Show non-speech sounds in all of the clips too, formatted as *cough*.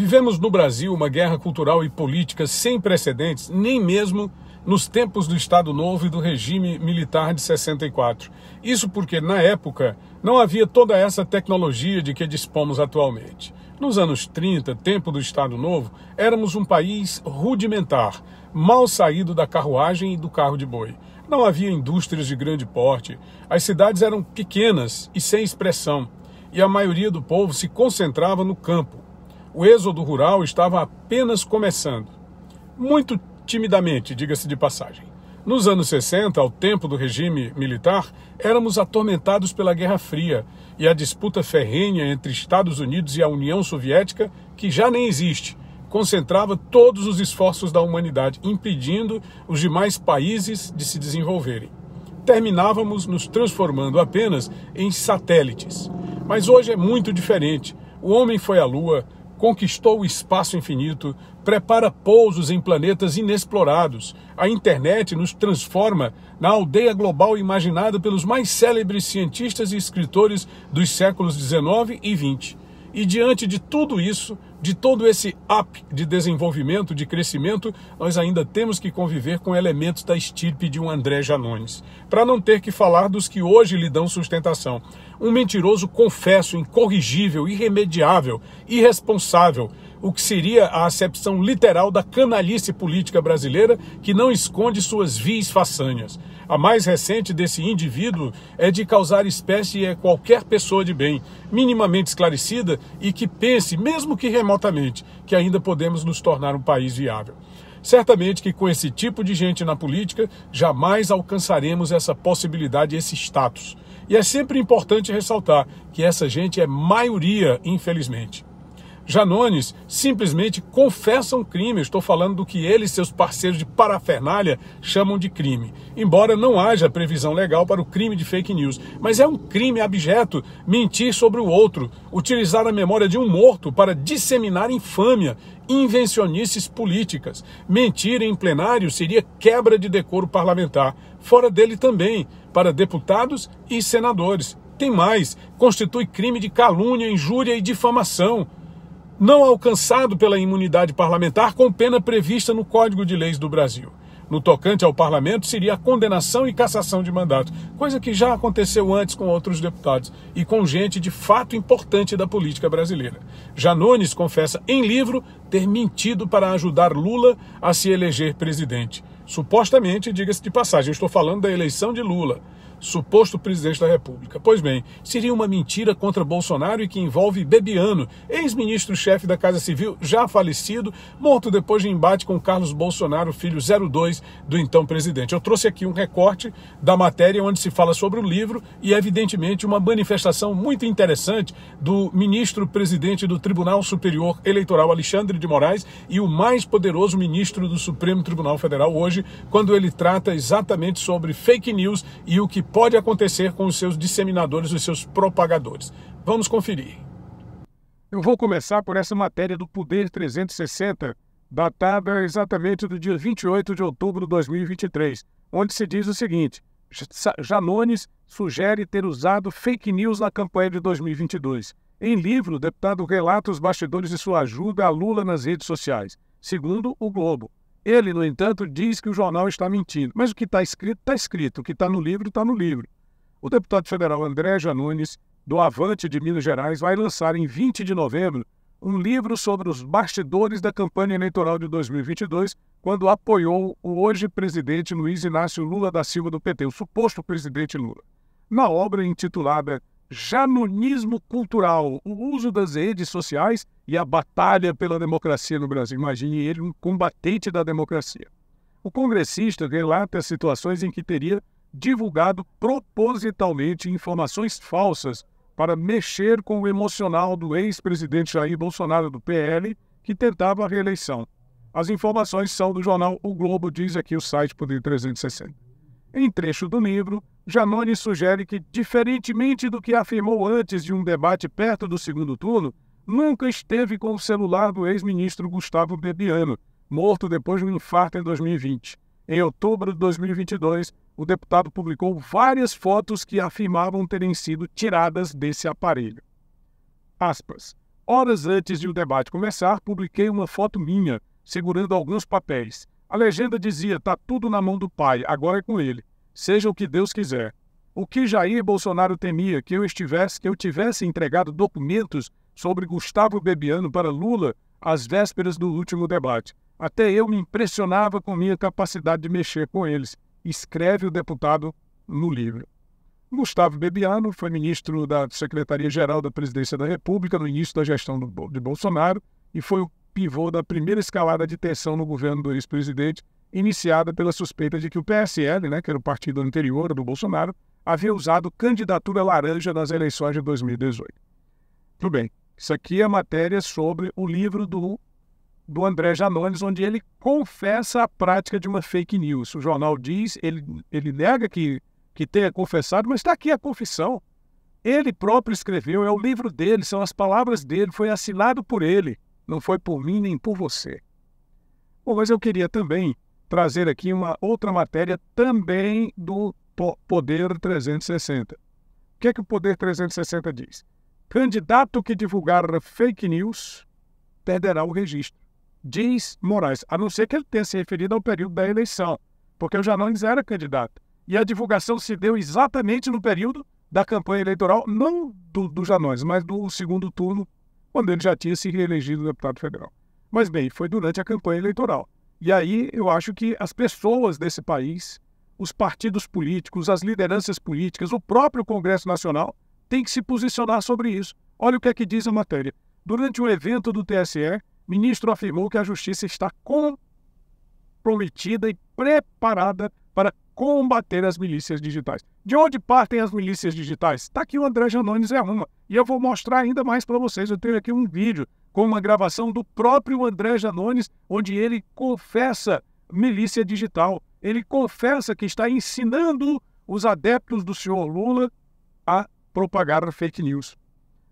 Vivemos no Brasil uma guerra cultural e política sem precedentes, nem mesmo nos tempos do Estado Novo e do regime militar de 64. Isso porque, na época, não havia toda essa tecnologia de que dispomos atualmente. Nos anos 30, tempo do Estado Novo, éramos um país rudimentar, mal saído da carruagem e do carro de boi. Não havia indústrias de grande porte, as cidades eram pequenas e sem expressão, e a maioria do povo se concentrava no campo o êxodo rural estava apenas começando. Muito timidamente, diga-se de passagem. Nos anos 60, ao tempo do regime militar, éramos atormentados pela Guerra Fria e a disputa ferrenha entre Estados Unidos e a União Soviética, que já nem existe, concentrava todos os esforços da humanidade, impedindo os demais países de se desenvolverem. Terminávamos nos transformando apenas em satélites. Mas hoje é muito diferente. O homem foi à Lua, conquistou o espaço infinito, prepara pousos em planetas inexplorados. A internet nos transforma na aldeia global imaginada pelos mais célebres cientistas e escritores dos séculos XIX e XX. E diante de tudo isso, de todo esse up de desenvolvimento, de crescimento, nós ainda temos que conviver com elementos da estirpe de um André Janones, para não ter que falar dos que hoje lhe dão sustentação. Um mentiroso confesso, incorrigível, irremediável, irresponsável, o que seria a acepção literal da canalice política brasileira que não esconde suas vis façanhas. A mais recente desse indivíduo é de causar espécie a qualquer pessoa de bem, minimamente esclarecida e que pense, mesmo que remotamente, que ainda podemos nos tornar um país viável. Certamente que com esse tipo de gente na política, jamais alcançaremos essa possibilidade, esse status. E é sempre importante ressaltar que essa gente é maioria, infelizmente. Janones simplesmente confessa um crime. Estou falando do que ele e seus parceiros de parafernália chamam de crime. Embora não haja previsão legal para o crime de fake news, mas é um crime abjeto mentir sobre o outro, utilizar a memória de um morto para disseminar infâmia, invencionices políticas. Mentir em plenário seria quebra de decoro parlamentar, fora dele também, para deputados e senadores. Tem mais, constitui crime de calúnia, injúria e difamação não alcançado pela imunidade parlamentar com pena prevista no Código de Leis do Brasil. No tocante ao parlamento, seria a condenação e cassação de mandato, coisa que já aconteceu antes com outros deputados e com gente de fato importante da política brasileira. Janones confessa em livro ter mentido para ajudar Lula a se eleger presidente. Supostamente, diga-se de passagem, eu estou falando da eleição de Lula suposto presidente da República. Pois bem, seria uma mentira contra Bolsonaro e que envolve Bebiano, ex-ministro-chefe da Casa Civil, já falecido, morto depois de embate com Carlos Bolsonaro, filho 02 do então presidente. Eu trouxe aqui um recorte da matéria onde se fala sobre o livro e, evidentemente, uma manifestação muito interessante do ministro-presidente do Tribunal Superior Eleitoral, Alexandre de Moraes, e o mais poderoso ministro do Supremo Tribunal Federal hoje, quando ele trata exatamente sobre fake news e o que pode acontecer com os seus disseminadores, os seus propagadores. Vamos conferir. Eu vou começar por essa matéria do Poder 360, datada exatamente do dia 28 de outubro de 2023, onde se diz o seguinte: Janones sugere ter usado fake news na campanha de 2022. Em livro, o deputado relata os bastidores de sua ajuda a Lula nas redes sociais. Segundo o Globo, ele, no entanto, diz que o jornal está mentindo. Mas o que está escrito, está escrito. O que está no livro, está no livro. O deputado federal André Janunes, do Avante de Minas Gerais, vai lançar em 20 de novembro um livro sobre os bastidores da campanha eleitoral de 2022, quando apoiou o hoje presidente Luiz Inácio Lula da Silva do PT, o suposto presidente Lula. Na obra intitulada janonismo cultural, o uso das redes sociais e a batalha pela democracia no Brasil. Imagine ele um combatente da democracia. O congressista relata situações em que teria divulgado propositalmente informações falsas para mexer com o emocional do ex-presidente Jair Bolsonaro do PL, que tentava a reeleição. As informações são do jornal O Globo, diz aqui o site Poder 360. Em trecho do livro, Janone sugere que, diferentemente do que afirmou antes de um debate perto do segundo turno, nunca esteve com o celular do ex-ministro Gustavo Bebiano, morto depois de um infarto em 2020. Em outubro de 2022, o deputado publicou várias fotos que afirmavam terem sido tiradas desse aparelho. Aspas. Horas antes de o debate começar, publiquei uma foto minha, segurando alguns papéis. A legenda dizia: está tudo na mão do pai, agora é com ele. Seja o que Deus quiser. O que Jair Bolsonaro temia que eu estivesse, que eu tivesse entregado documentos sobre Gustavo Bebiano para Lula às vésperas do último debate. Até eu me impressionava com minha capacidade de mexer com eles, escreve o deputado no livro. Gustavo Bebiano foi ministro da Secretaria-Geral da Presidência da República no início da gestão de Bolsonaro e foi o pivô da primeira escalada de tensão no governo do ex-presidente, iniciada pela suspeita de que o PSL, né, que era o partido anterior do Bolsonaro, havia usado candidatura laranja nas eleições de 2018. Tudo bem, isso aqui é matéria sobre o livro do, do André Janones, onde ele confessa a prática de uma fake news. O jornal diz, ele, ele nega que, que tenha confessado, mas está aqui a confissão. Ele próprio escreveu, é o livro dele, são as palavras dele, foi assinado por ele. Não foi por mim nem por você. Bom, mas eu queria também trazer aqui uma outra matéria também do Poder 360. O que é que o Poder 360 diz? Candidato que divulgar fake news perderá o registro. Diz Moraes, a não ser que ele tenha se referido ao período da eleição, porque o Janones era candidato. E a divulgação se deu exatamente no período da campanha eleitoral, não do, do Janones, mas do segundo turno quando ele já tinha se reelegido deputado federal. Mas bem, foi durante a campanha eleitoral. E aí eu acho que as pessoas desse país, os partidos políticos, as lideranças políticas, o próprio Congresso Nacional tem que se posicionar sobre isso. Olha o que é que diz a matéria. Durante um evento do TSE, ministro afirmou que a justiça está comprometida e preparada para combater as milícias digitais. De onde partem as milícias digitais? Está aqui o André Janones é uma. E eu vou mostrar ainda mais para vocês. Eu tenho aqui um vídeo com uma gravação do próprio André Janones, onde ele confessa milícia digital. Ele confessa que está ensinando os adeptos do senhor Lula a propagar fake news.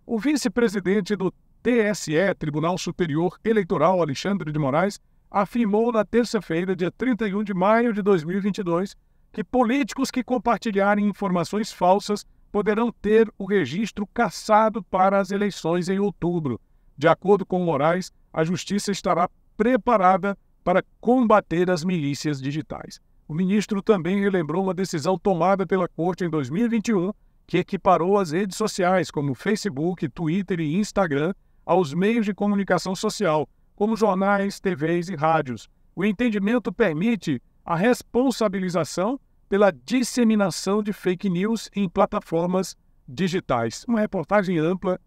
O vice-presidente do TSE, Tribunal Superior Eleitoral, Alexandre de Moraes, afirmou na terça-feira, dia 31 de maio de 2022, que políticos que compartilharem informações falsas poderão ter o registro cassado para as eleições em outubro. De acordo com Moraes, a justiça estará preparada para combater as milícias digitais. O ministro também relembrou uma decisão tomada pela Corte em 2021 que equiparou as redes sociais como Facebook, Twitter e Instagram aos meios de comunicação social, como jornais, TVs e rádios. O entendimento permite a responsabilização pela disseminação de fake news em plataformas digitais. Uma reportagem ampla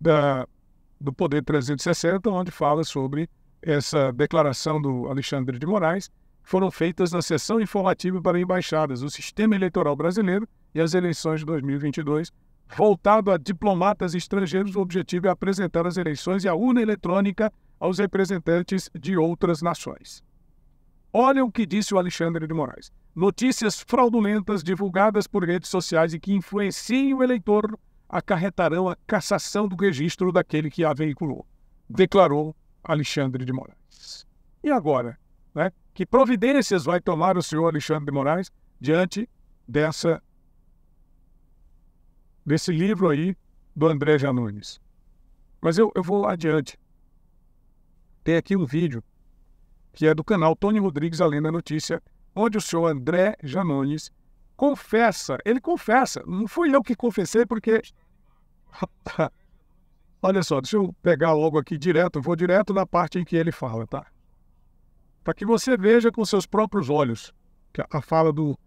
da, do Poder 360, onde fala sobre essa declaração do Alexandre de Moraes, foram feitas na sessão informativa para embaixadas, o sistema eleitoral brasileiro e as eleições de 2022. Voltado a diplomatas estrangeiros, o objetivo é apresentar as eleições e a urna eletrônica aos representantes de outras nações. Olha o que disse o Alexandre de Moraes. Notícias fraudulentas divulgadas por redes sociais e que influenciem o eleitor acarretarão a cassação do registro daquele que a veiculou, declarou Alexandre de Moraes. E agora, né? Que providências vai tomar o senhor Alexandre de Moraes diante dessa desse livro aí do André Janones? Mas eu, eu vou adiante. Tem aqui um vídeo que é do canal Tony Rodrigues Além da Notícia, onde o senhor André Janones confessa, ele confessa, não fui eu que confessei porque. *laughs* Olha só, deixa eu pegar logo aqui direto, vou direto na parte em que ele fala, tá? Para que você veja com seus próprios olhos é a fala do,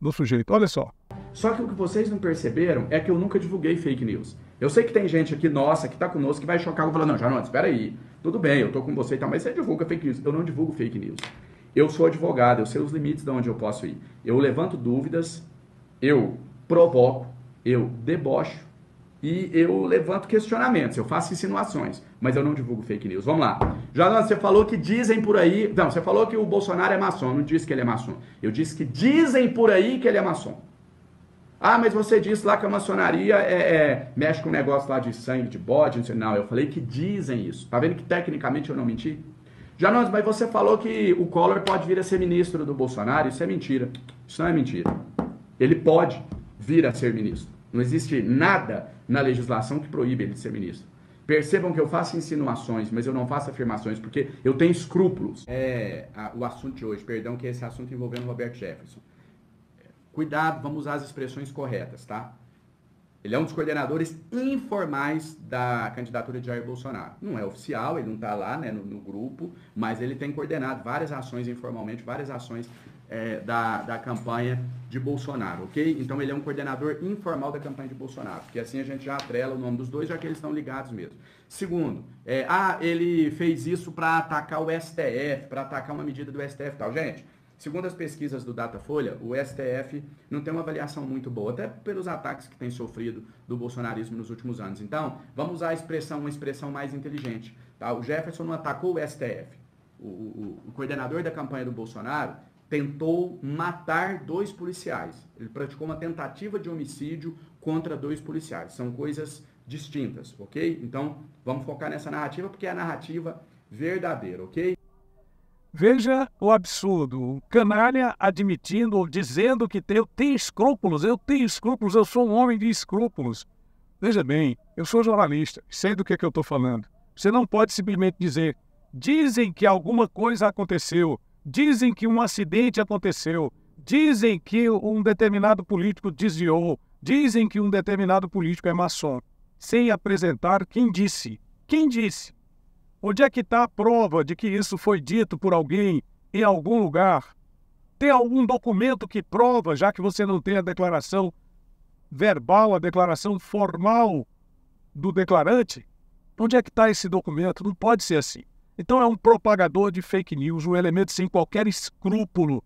do sujeito. Olha só. Só que o que vocês não perceberam é que eu nunca divulguei fake news. Eu sei que tem gente aqui, nossa, que tá conosco, que vai chocar e falar, não, Janones, espera aí, tudo bem, eu tô com você e tal, mas você divulga fake news. Eu não divulgo fake news. Eu sou advogado, eu sei os limites de onde eu posso ir. Eu levanto dúvidas, eu provoco, eu debocho e eu levanto questionamentos, eu faço insinuações, mas eu não divulgo fake news. Vamos lá. Jordan, você falou que dizem por aí. Não, você falou que o Bolsonaro é maçom. Eu não disse que ele é maçom. Eu disse que dizem por aí que ele é maçom. Ah, mas você disse lá que a maçonaria é, é, mexe com um negócio lá de sangue, de bode. Não, eu falei que dizem isso. Tá vendo que tecnicamente eu não menti? Janones, mas você falou que o Collor pode vir a ser ministro do Bolsonaro. Isso é mentira. Isso não é mentira. Ele pode vir a ser ministro. Não existe nada na legislação que proíbe ele de ser ministro. Percebam que eu faço insinuações, mas eu não faço afirmações, porque eu tenho escrúpulos. É a, o assunto de hoje, perdão, que é esse assunto envolvendo Roberto Jefferson. Cuidado, vamos usar as expressões corretas, tá? Ele é um dos coordenadores informais da candidatura de Jair Bolsonaro. Não é oficial, ele não está lá né, no, no, grupo, mas ele tem coordenado várias ações informalmente, várias ações é, da, da campanha de Bolsonaro, ok? Então ele é um coordenador informal da campanha de Bolsonaro, porque assim a gente já atrela o nome dos dois, já que eles estão ligados mesmo. Segundo, é, ah, ele fez isso para atacar o STF, para atacar uma medida do STF e tal. Gente, Segundo as pesquisas do Datafolha, o STF não tem uma avaliação muito boa, até pelos ataques que tem sofrido do bolsonarismo nos últimos anos. Então, vamos usar a expressão, uma expressão mais inteligente. Tá? O Jefferson não atacou o STF. O, o, o coordenador da campanha do Bolsonaro tentou matar dois policiais. Ele praticou uma tentativa de homicídio contra dois policiais. São coisas distintas, ok? Então, vamos focar nessa narrativa, porque é a narrativa verdadeira, ok? Veja o absurdo, o canalha admitindo ou dizendo que tem, eu tenho escrúpulos, eu tenho escrúpulos, eu sou um homem de escrúpulos. Veja bem, eu sou jornalista, sei do que, é que eu estou falando. Você não pode simplesmente dizer, dizem que alguma coisa aconteceu, dizem que um acidente aconteceu, dizem que um determinado político desviou, dizem que um determinado político é maçom, sem apresentar quem disse. Quem disse? Onde é que está a prova de que isso foi dito por alguém em algum lugar? Tem algum documento que prova, já que você não tem a declaração verbal, a declaração formal do declarante? Onde é que está esse documento? Não pode ser assim. Então é um propagador de fake news, um elemento sem qualquer escrúpulo.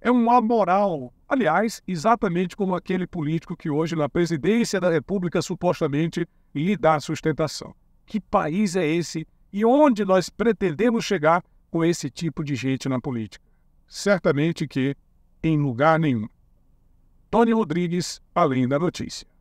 É um amoral. Aliás, exatamente como aquele político que hoje na presidência da República supostamente lhe dá sustentação. Que país é esse e onde nós pretendemos chegar com esse tipo de gente na política? Certamente que em lugar nenhum. Tony Rodrigues, além da notícia.